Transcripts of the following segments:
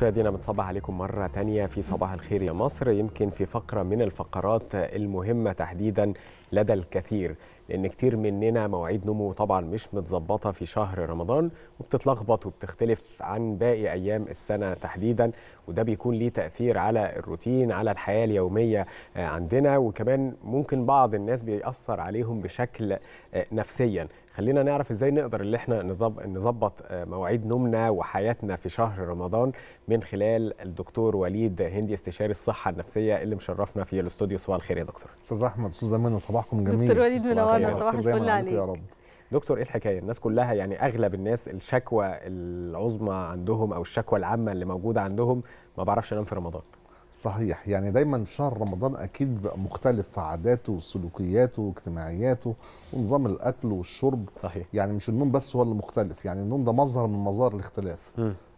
مشاهدينا بنصبح عليكم مرة تانية في صباح الخير يا مصر يمكن في فقرة من الفقرات المهمة تحديدا لدى الكثير لان كتير مننا مواعيد نومه طبعا مش متظبطه في شهر رمضان وبتتلخبط وبتختلف عن باقي ايام السنه تحديدا وده بيكون ليه تاثير على الروتين على الحياه اليوميه آه، عندنا وكمان ممكن بعض الناس بيأثر عليهم بشكل آه، نفسيا خلينا نعرف ازاي نقدر اللي احنا نظبط آه، مواعيد نومنا وحياتنا في شهر رمضان من خلال الدكتور وليد هندي استشاري الصحه النفسيه اللي مشرفنا في الاستوديو صباح الخير يا دكتور استاذ احمد استاذ منى صباح صباحكم جميل دكتور وليد منورنا صباح الفل عليك يا رب دكتور ايه الحكايه الناس كلها يعني اغلب الناس الشكوى العظمى عندهم او الشكوى العامه اللي موجوده عندهم ما بعرفش انام في رمضان صحيح يعني دايما في شهر رمضان اكيد بيبقى مختلف في عاداته وسلوكياته واجتماعياته ونظام الاكل والشرب صحيح يعني مش النوم بس هو اللي مختلف يعني النوم ده مظهر من مظاهر الاختلاف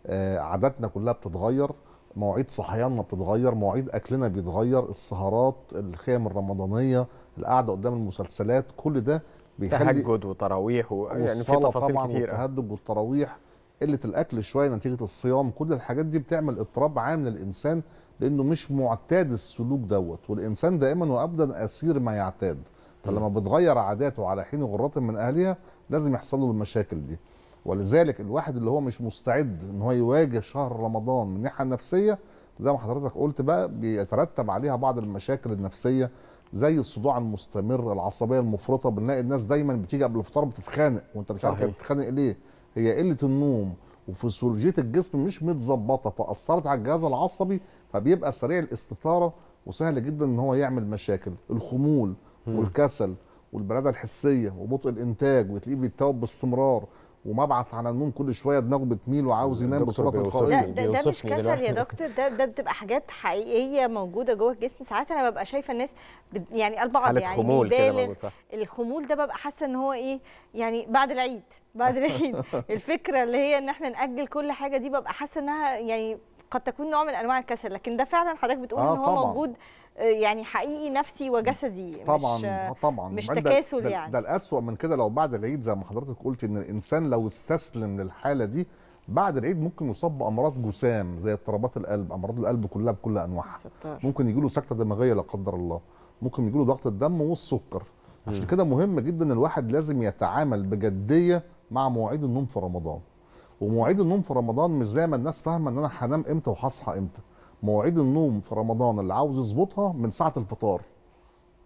آه عاداتنا كلها بتتغير مواعيد صحياننا بتتغير مواعيد اكلنا بيتغير السهرات الخيام الرمضانيه القعده قدام المسلسلات كل ده بيخلي تهجد وتراويح و... يعني في تفاصيل طبعا كتير تهجد والتراويح قله الاكل شويه نتيجه الصيام كل الحاجات دي بتعمل اضطراب عام للانسان لانه مش معتاد السلوك دوت والانسان دائما وابدا اسير ما يعتاد فلما بتغير عاداته على حين غرات من اهلها لازم يحصل له المشاكل دي ولذلك الواحد اللي هو مش مستعد ان هو يواجه شهر رمضان من الناحيه النفسيه زي ما حضرتك قلت بقى بيترتب عليها بعض المشاكل النفسيه زي الصداع المستمر العصبيه المفرطه بنلاقي الناس دايما بتيجي قبل الفطار بتتخانق وانت مش عارف بتتخانق ليه هي قله النوم وفسيولوجيه الجسم مش متظبطه فاثرت على الجهاز العصبي فبيبقى سريع الاستثاره وسهل جدا ان هو يعمل مشاكل الخمول والكسل والبلاده الحسيه وبطء الانتاج وتلاقيه بيتوب باستمرار ومبعث على النوم كل شويه دماغه بتميل وعاوز ينام بسرعه تلقائيه ده, ده, ده مش كسل يا دكتور ده ده بتبقى حاجات حقيقيه موجوده جوه الجسم ساعات انا ببقى شايفه الناس يعني البعض يعني خمول الخمول ده ببقى حاسه ان هو ايه يعني بعد العيد بعد العيد الفكره اللي هي ان احنا ناجل كل حاجه دي ببقى حاسه انها يعني قد تكون نوع من انواع الكسل لكن ده فعلا حضرتك بتقول آه ان هو طبعًا. موجود آه، يعني حقيقي نفسي وجسدي آه، طبعا مش طبعا مش تكاسل يعني ده الاسوء من كده لو بعد العيد زي ما حضرتك قلت ان الانسان لو استسلم للحاله دي بعد العيد ممكن يصاب بامراض جسام زي اضطرابات القلب امراض القلب كلها بكل انواعها ممكن يجي له سكته دماغيه لا قدر الله ممكن يجي له ضغط الدم والسكر عشان كده مهم جدا الواحد لازم يتعامل بجديه مع مواعيد النوم في رمضان ومواعيد النوم في رمضان مش زي ما الناس فاهمه ان انا هنام امتى وهصحى امتى مواعيد النوم في رمضان اللي عاوز يظبطها من ساعه الفطار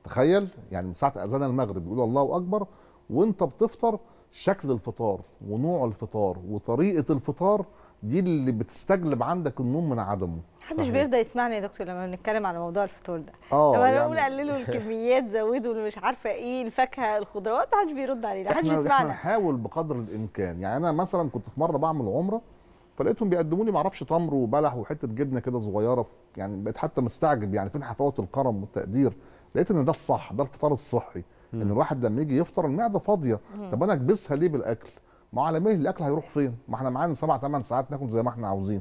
تخيل يعني من ساعه اذان المغرب يقول الله اكبر وانت بتفطر شكل الفطار ونوع الفطار وطريقه الفطار دي اللي بتستجلب عندك النوم من عدمه محدش بيرضى يسمعنا يا دكتور لما بنتكلم على موضوع الفطور ده اه لما يعني يعني... قللوا الكميات زودوا اللي مش عارفه ايه الفاكهه الخضروات محدش بيرد علينا محدش بيسمعنا احنا بنحاول بقدر الامكان يعني انا مثلا كنت في مره بعمل عمره فلقيتهم بيقدموا لي معرفش تمر وبلح وحته جبنه كده صغيره يعني بقيت حتى مستعجب يعني فين حفاوه الكرم والتقدير لقيت ان ده الصح ده الفطار الصحي ان الواحد لما يجي يفطر المعده فاضيه طب انا اكبسها ليه بالاكل ما على مهل الاكل هيروح فين ما احنا معانا سبع ثمان ساعات ناكل زي ما احنا عاوزين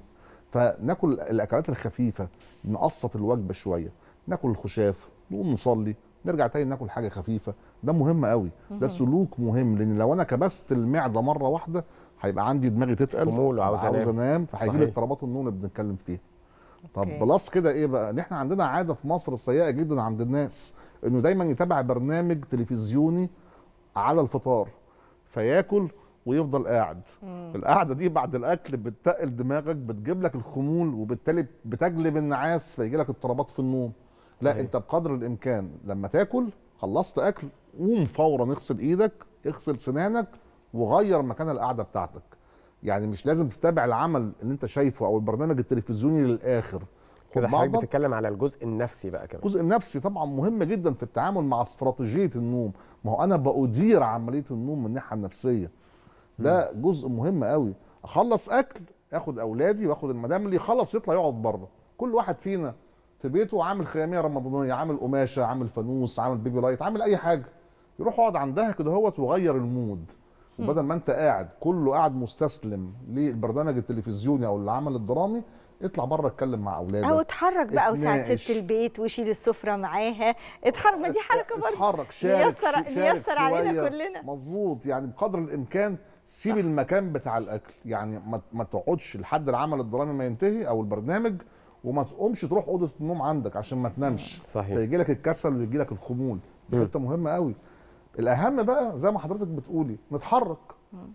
فناكل الاكلات الخفيفه نقسط الوجبه شويه ناكل الخشاف نقوم نصلي نرجع تاني ناكل حاجه خفيفه ده مهم قوي ده سلوك مهم لان لو انا كبست المعده مره واحده هيبقى عندي دماغي تتقل عاوز وعاوز انام فهيجي لي اضطرابات النوم اللي بنتكلم فيها طب بلس كده ايه بقى ان احنا عندنا عاده في مصر سيئه جدا عند الناس انه دايما يتابع برنامج تلفزيوني على الفطار فياكل ويفضل قاعد مم. القعده دي بعد الاكل بتتقل دماغك بتجيب لك الخمول وبالتالي بتجلب النعاس فيجي لك اضطرابات في النوم لا مم. أيوه. انت بقدر الامكان لما تاكل خلصت اكل قوم فورا اغسل ايدك اغسل سنانك وغير مكان القعده بتاعتك يعني مش لازم تتابع العمل اللي انت شايفه او البرنامج التلفزيوني للاخر كده حضرتك بتتكلم على الجزء النفسي بقى كمان الجزء النفسي طبعا مهم جدا في التعامل مع استراتيجيه النوم ما هو انا بادير عمليه النوم من الناحيه النفسيه ده م. جزء مهم قوي اخلص اكل اخد اولادي واخد المدام اللي يخلص يطلع يقعد بره كل واحد فينا في بيته عامل خياميه رمضانيه عامل قماشه عامل فانوس عامل بيبي لايت عامل اي حاجه يروح يقعد عندها كده هوت وغير المود وبدل ما انت قاعد كله قاعد مستسلم للبرنامج التلفزيوني او العمل الدرامي اطلع بره اتكلم مع اولادك او اتحرك بقى وساعد ست البيت وشيل السفره معاها اتحرك ما دي حركه برضه اتحرك شارك بيسر بيسر علينا كلنا مظبوط يعني بقدر الامكان سيب المكان بتاع الاكل يعني ما ما تقعدش لحد العمل الدرامي ما ينتهي او البرنامج وما تقومش تروح اوضه النوم عندك عشان ما تنامش صحيح فيجي لك الكسل ويجي لك الخمول دي حته مهمه قوي الاهم بقى زي ما حضرتك بتقولي نتحرك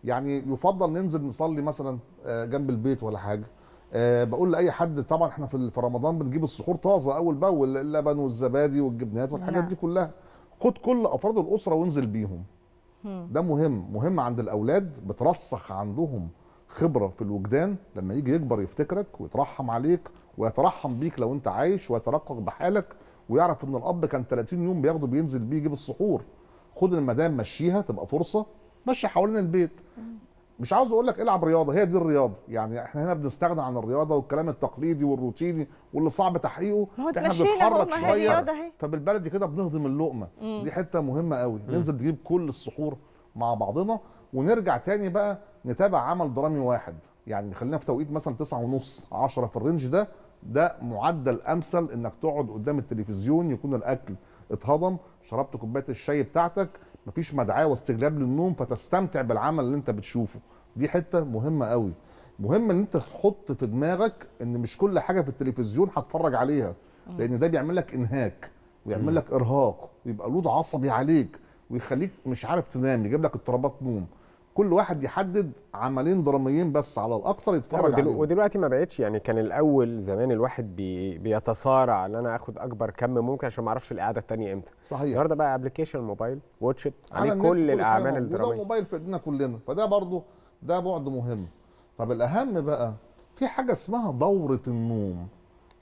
يعني يفضل ننزل نصلي مثلا آه، جنب البيت ولا حاجه أه بقول لاي حد طبعا احنا في رمضان بنجيب السحور طازه اول باول اللبن والزبادي والجبنات والحاجات دي نعم. كلها خد كل افراد الاسره وانزل بيهم ده مهم مهم عند الاولاد بترسخ عندهم خبره في الوجدان لما يجي يكبر يفتكرك ويترحم عليك ويترحم بيك لو انت عايش ويترقق بحالك ويعرف ان الاب كان 30 يوم بياخده بينزل بيه يجيب السحور خد المدام مشيها تبقى فرصه مشي حوالين البيت مش عاوز اقول لك العب رياضه هي دي الرياضه يعني احنا هنا بنستغنى عن الرياضه والكلام التقليدي والروتيني واللي صعب تحقيقه احنا بنتحرك شويه فبالبلدي كده بنهضم اللقمه مم. دي حته مهمه قوي مم. ننزل نجيب كل السحور مع بعضنا ونرجع تاني بقى نتابع عمل درامي واحد يعني خلينا في توقيت مثلا تسعة ونص 10 في الرينج ده ده معدل امثل انك تقعد قدام التلفزيون يكون الاكل اتهضم شربت كوبايه الشاي بتاعتك مفيش مدعاه واستجلاب للنوم فتستمتع بالعمل اللي انت بتشوفه دي حته مهمه قوي مهم ان انت تحط في دماغك ان مش كل حاجه في التلفزيون هتفرج عليها لان ده بيعمل لك انهاك ويعمل لك ارهاق ويبقى لود عصبي عليك ويخليك مش عارف تنام يجيب لك اضطرابات نوم كل واحد يحدد عملين دراميين بس على الاكثر يتفرج عليهم ودلوقتي ما بقتش يعني كان الاول زمان الواحد بي بيتصارع ان انا اخد اكبر كم ممكن عشان ما اعرفش القعده الثانيه امتى صحيح النهارده بقى ابلكيشن موبايل واتش عليه كل, كل الاعمال الدراميه موبايل في ايدينا كلنا فده برضه ده بعد مهم طب الاهم بقى في حاجه اسمها دوره النوم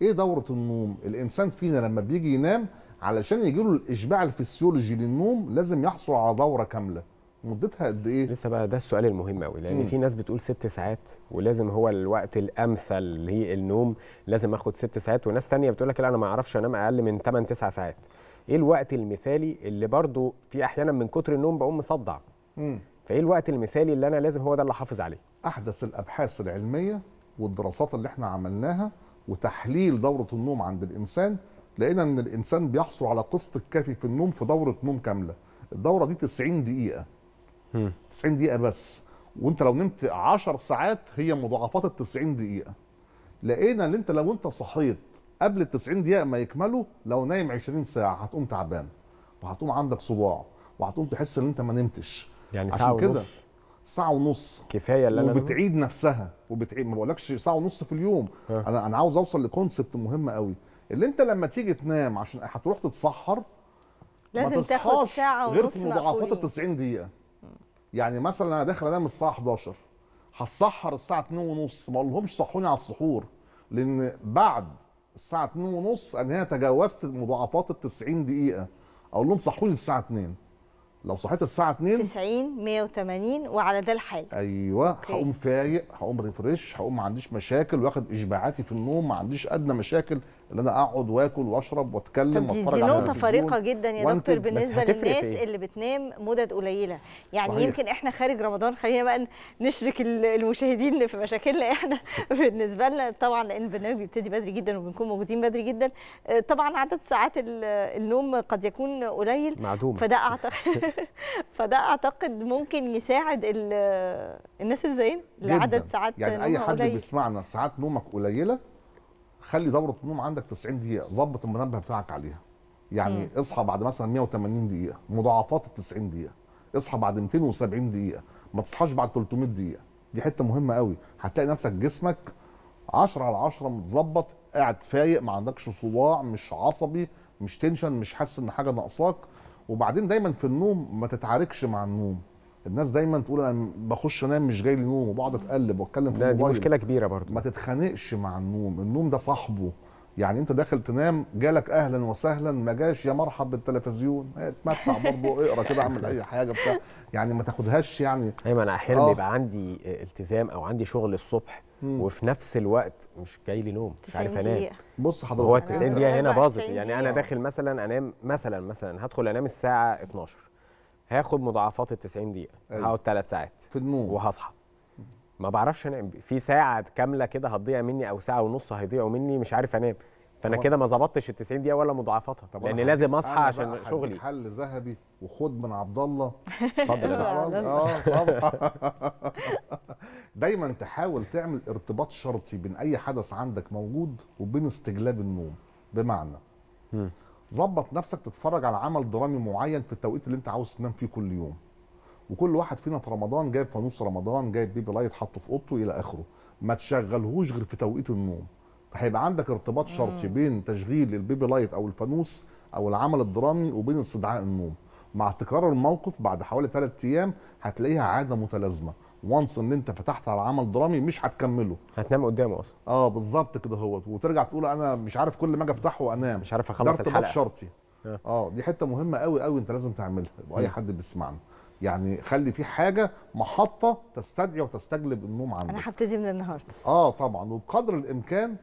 ايه دوره النوم الانسان فينا لما بيجي ينام علشان يجيله الاشباع الفسيولوجي للنوم لازم يحصل على دوره كامله مدتها قد ايه لسه بقى ده السؤال المهم قوي لان في ناس بتقول ست ساعات ولازم هو الوقت الامثل اللي هي النوم لازم اخد ست ساعات وناس ثانيه بتقول لك لا انا ما اعرفش انام اقل من 8 9 ساعات ايه الوقت المثالي اللي برضو في احيانا من كتر النوم بقوم مصدع امم فايه الوقت المثالي اللي انا لازم هو ده اللي احافظ عليه احدث الابحاث العلميه والدراسات اللي احنا عملناها وتحليل دوره النوم عند الانسان لقينا ان الانسان بيحصل على قسط الكافي في النوم في دوره نوم كامله الدوره دي 90 دقيقه 90 دقيقه بس وانت لو نمت 10 ساعات هي مضاعفات ال 90 دقيقه لقينا ان انت لو انت صحيت قبل ال 90 دقيقه ما يكملوا لو نايم 20 ساعه هتقوم تعبان وهتقوم عندك صداع وهتقوم تحس ان انت ما نمتش يعني عشان ساعه كده ساعه ونص كفايه اللي انا وبتعيد أنا... نفسها وبتعيد ما بقولكش ساعه ونص في اليوم ها. انا انا عاوز اوصل لكونسبت مهم قوي اللي انت لما تيجي تنام عشان هتروح تتسحر لازم تاخد ساعه ونص غير في مضاعفات ال 90 دقيقه يعني مثلا انا داخل انام الساعه 11 هتسحر الساعه 2 ونص ما اقولهمش صحوني على السحور لان بعد الساعه 2 ونص انا تجاوزت مضاعفات ال 90 دقيقه اقول لهم صحوني الساعه 2 لو صحيت الساعه 2 90 180 وعلى ده الحال ايوه هقوم فايق هقوم ريفريش هقوم ما عنديش مشاكل واخد اشباعاتي في النوم ما عنديش ادنى مشاكل ان انا اقعد واكل واشرب واتكلم واتفرج على دي نقطه فارقه جدا يا دكتور بالنسبه للناس إيه؟ اللي بتنام مدد قليله يعني صحيح. يمكن احنا خارج رمضان خلينا بقى نشرك المشاهدين في مشاكلنا احنا بالنسبه لنا طبعا لان البرنامج بيبتدي بدري جدا وبنكون موجودين بدري جدا آه، طبعا عدد ساعات النوم قد يكون قليل معدومه فده اعتقد فده اعتقد ممكن يساعد الناس اللي زينا لعدد ساعات يعني اي حد بيسمعنا ساعات نومك قليله خلي دوره النوم عندك 90 دقيقه ظبط المنبه بتاعك عليها يعني مم. اصحى بعد مثلا 180 دقيقه مضاعفات ال 90 دقيقه اصحى بعد 270 دقيقه ما تصحاش بعد 300 دقيقه دي حته مهمه قوي هتلاقي نفسك جسمك 10 على 10 متظبط قاعد فايق ما عندكش صداع مش عصبي مش تنشن مش حاسس ان حاجه ناقصاك وبعدين دايما في النوم ما تتعاركش مع النوم الناس دايما تقول انا بخش انام مش جاي لي نوم وبقعد اتقلب واتكلم في الموبايل دي مشكله كبيره برضه ما تتخانقش مع النوم النوم ده صاحبه يعني انت داخل تنام جالك اهلا وسهلا ما جاش يا مرحب بالتلفزيون إيه، اتمتع برضه اقرا كده اعمل اي حاجه بتاع يعني ما تاخدهاش يعني ايوه انا احيانا آه. بيبقى عندي التزام او عندي شغل الصبح مم. وفي نفس الوقت مش جاي لي نوم مش عارف انام بص حضرتك هو ال 90 دقيقه هنا باظت يعني انا داخل مثلا انام مثلا مثلا هدخل انام الساعه 12 هاخد مضاعفات ال 90 دقيقه أيوة. هقعد ثلاث ساعات في النوم وهصحى ما بعرفش انام في ساعه كامله كده هتضيع مني او ساعه ونص هيضيعوا مني مش عارف انام فانا كده ما ظبطتش ال 90 دقيقه ولا مضاعفاتها لان لازم اصحى عشان شغلي حل ذهبي وخد من عبد الله اتفضل اه طبعا دايما تحاول تعمل ارتباط شرطي بين اي حدث عندك موجود وبين استجلاب النوم بمعنى ظبط نفسك تتفرج على عمل درامي معين في التوقيت اللي انت عاوز تنام فيه كل يوم وكل واحد فينا في رمضان جايب فانوس رمضان جايب بيبي لايت حاطه في اوضته الى اخره ما تشغلهوش غير في توقيت النوم فهيبقى عندك ارتباط شرطي بين تشغيل البيبي لايت او الفانوس او العمل الدرامي وبين استدعاء النوم مع تكرار الموقف بعد حوالي 3 ايام هتلاقيها عاده متلازمه وانس ان انت فتحت على عمل درامي مش هتكمله هتنام قدامه اصلا اه بالظبط كده هو وترجع تقول انا مش عارف كل ما اجي افتحه انام مش عارف اخلص الحلقه ده شرطي اه, آه دي حته مهمه قوي قوي انت لازم تعملها واي حد بيسمعنا يعني خلي في حاجه محطه تستدعي وتستجلب النوم عندك انا هبتدي من النهارده اه طبعا وبقدر الامكان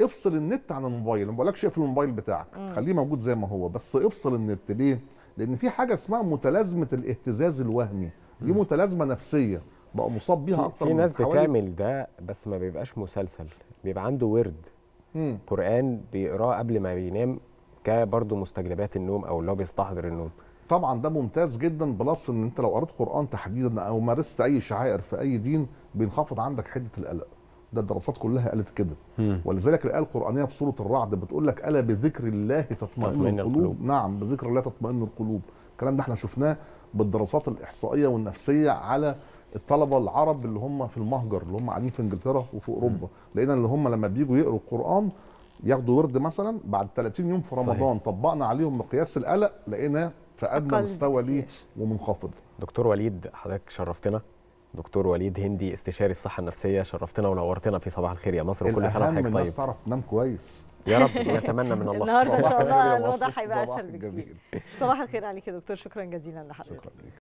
افصل النت عن الموبايل ما بقولكش اقفل الموبايل بتاعك مم. خليه موجود زي ما هو بس افصل النت ليه لان في حاجه اسمها متلازمه الاهتزاز الوهمي دي متلازمه نفسيه بقى مصاب بيها اكتر في ناس بتعمل ده بس ما بيبقاش مسلسل بيبقى عنده ورد مم. قران بيقراه قبل ما بينام كبرضه مستجلبات النوم او اللي هو بيستحضر النوم طبعا ده ممتاز جدا بلس ان انت لو قريت قران تحديدا او مارست اي شعائر في اي دين بينخفض عندك حده القلق ده الدراسات كلها قالت كده مم. ولذلك الايه القرانيه في سوره الرعد بتقول لك الا بذكر الله تطمئن القلوب. القلوب نعم بذكر الله تطمئن القلوب الكلام ده احنا شفناه بالدراسات الاحصائيه والنفسيه على الطلبه العرب اللي هم في المهجر اللي هم قاعدين في انجلترا وفي اوروبا لقينا اللي هم لما بييجوا يقروا القران ياخدوا ورد مثلا بعد 30 يوم في رمضان صحيح. طبقنا عليهم مقياس القلق لقينا في ادنى مستوى ليه ومنخفض دكتور وليد حضرتك شرفتنا دكتور وليد هندي استشاري الصحه النفسيه شرفتنا ونورتنا في صباح الخير يا مصر وكل سنه وحضرتك طيب الناس تعرف تنام كويس يا رب نتمنى من الله النهارده ان شاء الله الوضع هيبقى اسهل بكتير صباح الخير عليك يا دكتور شكرا جزيلا لحضرتك شكرا